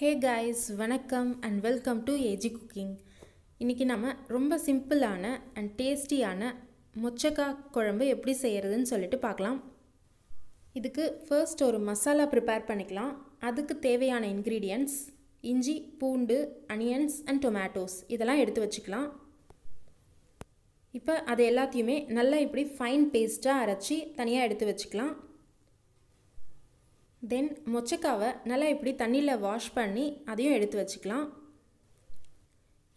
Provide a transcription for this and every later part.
ஹே guys வணக்கம் and welcome to AG cooking இன்றைக்கி நம்ம ரொம்ப சிம்பிளான அண்ட் டேஸ்டியான மொச்சக்கா குழம்பு எப்படி செய்கிறதுன்னு சொல்லிட்டு பார்க்கலாம் இதுக்கு ஃபர்ஸ்ட் ஒரு மசாலா ப்ரிப்பேர் பண்ணிக்கலாம் அதுக்கு தேவையான இன்க்ரீடியன்ட்ஸ் இஞ்சி பூண்டு அனியன்ஸ் அண்ட் டொமேட்டோஸ் இதெல்லாம் எடுத்து வச்சுக்கலாம் இப்போ அது எல்லாத்தையுமே நல்லா இப்படி ஃபைன் பேஸ்ட்டாக அரைச்சி தனியாக எடுத்து வச்சுக்கலாம் தென் மொச்சக்காவை நல்லா இப்படி தண்ணியில் வாஷ் பண்ணி அதையும் எடுத்து வச்சுக்கலாம்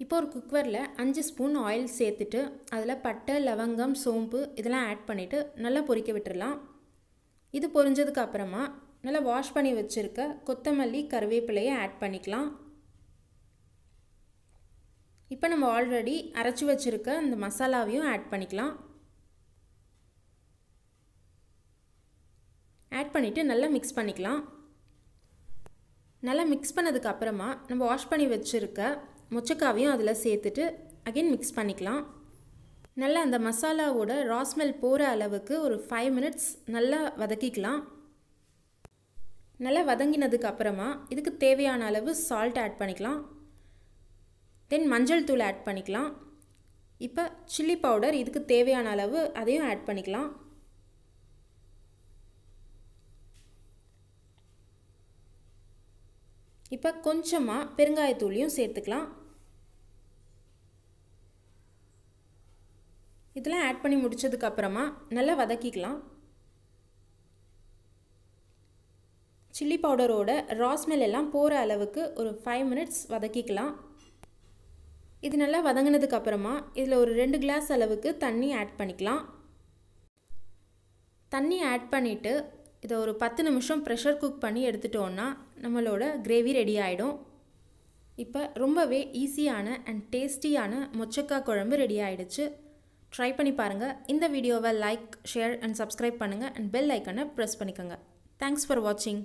இப்போ ஒரு குக்கரில் அஞ்சு ஸ்பூன் ஆயில் சேர்த்துட்டு அதில் பட்டை லவங்கம் சோம்பு இதெல்லாம் ஆட் பண்ணிவிட்டு நல்லா பொரிக்க விட்டுடலாம் இது பொரிஞ்சதுக்கு அப்புறமா நல்லா வாஷ் பண்ணி வச்சுருக்க கொத்தமல்லி கருவேப்பிலையை ஆட் பண்ணிக்கலாம் இப்போ நம்ம ஆல்ரெடி அரைச்சி வச்சுருக்க அந்த மசாலாவையும் ஆட் பண்ணிக்கலாம் ஆட் பண்ணிவிட்டு நல்லா மிக்ஸ் பண்ணிக்கலாம் நல்லா மிக்ஸ் பண்ணதுக்கு அப்புறமா நம்ம வாஷ் பண்ணி வச்சுருக்க மொச்சக்காவையும் அதில் சேர்த்துட்டு அகெயின் மிக்ஸ் பண்ணிக்கலாம் நல்லா அந்த மசாலாவோட ராஸ்மெல் போகிற அளவுக்கு ஒரு ஃபைவ் மினிட்ஸ் நல்லா வதக்கிக்கலாம் நல்லா வதங்கினதுக்கு அப்புறமா இதுக்கு தேவையான அளவு சால்ட் ஆட் பண்ணிக்கலாம் தென் மஞ்சள் தூள் ஆட் பண்ணிக்கலாம் இப்போ சில்லி பவுடர் இதுக்கு தேவையான அளவு அதையும் ஆட் பண்ணிக்கலாம் இப்போ கொஞ்சமாக பெருங்காயத்தூளியும் சேர்த்துக்கலாம் இதெல்லாம் ஆட் பண்ணி முடித்ததுக்கப்புறமா நல்லா வதக்கிக்கலாம் சில்லி பவுடரோட ராஸ்மெல் எல்லாம் போகிற அளவுக்கு ஒரு ஃபைவ் மினிட்ஸ் வதக்கிக்கலாம் இது நல்லா வதங்கினதுக்கப்புறமா இதில் ஒரு ரெண்டு கிளாஸ் அளவுக்கு தண்ணி ஆட் பண்ணிக்கலாம் தண்ணி ஆட் பண்ணிவிட்டு இதை ஒரு பத்து நிமிஷம் ப்ரெஷர் குக் பண்ணி எடுத்துட்டோன்னா நம்மளோட கிரேவி ரெடி ஆகிடும் இப்போ ரொம்பவே ஈஸியான அண்ட் டேஸ்டியான மொச்சக்காய் குழம்பு ரெடி ஆகிடுச்சு ட்ரை பண்ணி பாருங்கள் இந்த வீடியோவை லைக் ஷேர் அண்ட் சப்ஸ்கிரைப் பண்ணுங்கள் அண்ட் பெல் ஐக்கனை ப்ரெஸ் பண்ணிக்கோங்க தேங்க்ஸ் ஃபார் வாட்சிங்